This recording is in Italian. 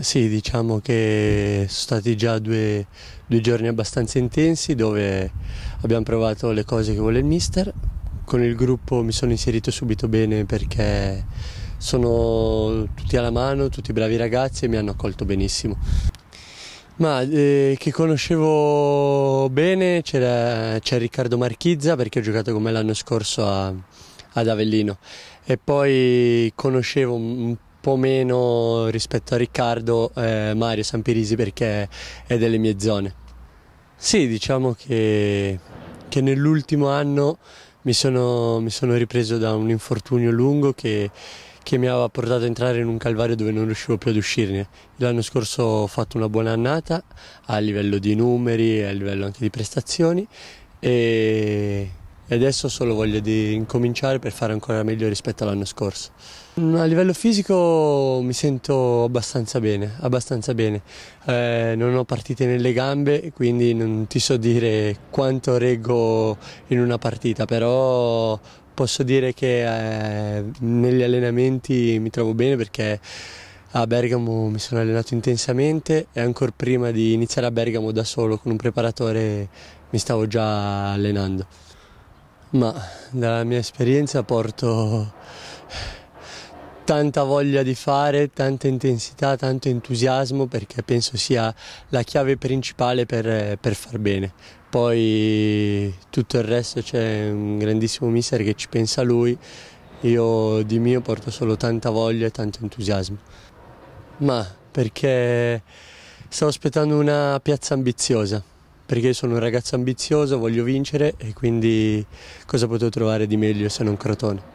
Sì, diciamo che sono stati già due, due, giorni abbastanza intensi dove abbiamo provato le cose che vuole il mister. Con il gruppo mi sono inserito subito bene perché sono tutti alla mano, tutti bravi ragazzi e mi hanno accolto benissimo. Ma eh, che conoscevo bene c'era, c'è Riccardo Marchizza perché ho giocato con me l'anno scorso a, ad Avellino e poi conoscevo un po' po' meno rispetto a Riccardo eh, Mario Sampirisi perché è delle mie zone. Sì, diciamo che, che nell'ultimo anno mi sono, mi sono, ripreso da un infortunio lungo che, che mi aveva portato a entrare in un calvario dove non riuscivo più ad uscirne. L'anno scorso ho fatto una buona annata a livello di numeri, e a livello anche di prestazioni e e adesso ho solo voglia di incominciare per fare ancora meglio rispetto all'anno scorso. Mm, a livello fisico mi sento abbastanza bene, abbastanza bene. Eh, non ho partite nelle gambe, quindi non ti so dire quanto reggo in una partita, però posso dire che eh, negli allenamenti mi trovo bene perché a Bergamo mi sono allenato intensamente e ancora prima di iniziare a Bergamo da solo con un preparatore mi stavo già allenando. Ma dalla mia esperienza porto tanta voglia di fare, tanta intensità, tanto entusiasmo perché penso sia la chiave principale per, per far bene. Poi tutto il resto c'è un grandissimo mister che ci pensa lui, io di mio porto solo tanta voglia e tanto entusiasmo. Ma perché sto aspettando una piazza ambiziosa perché sono un ragazzo ambizioso, voglio vincere e quindi cosa potevo trovare di meglio se non Crotone?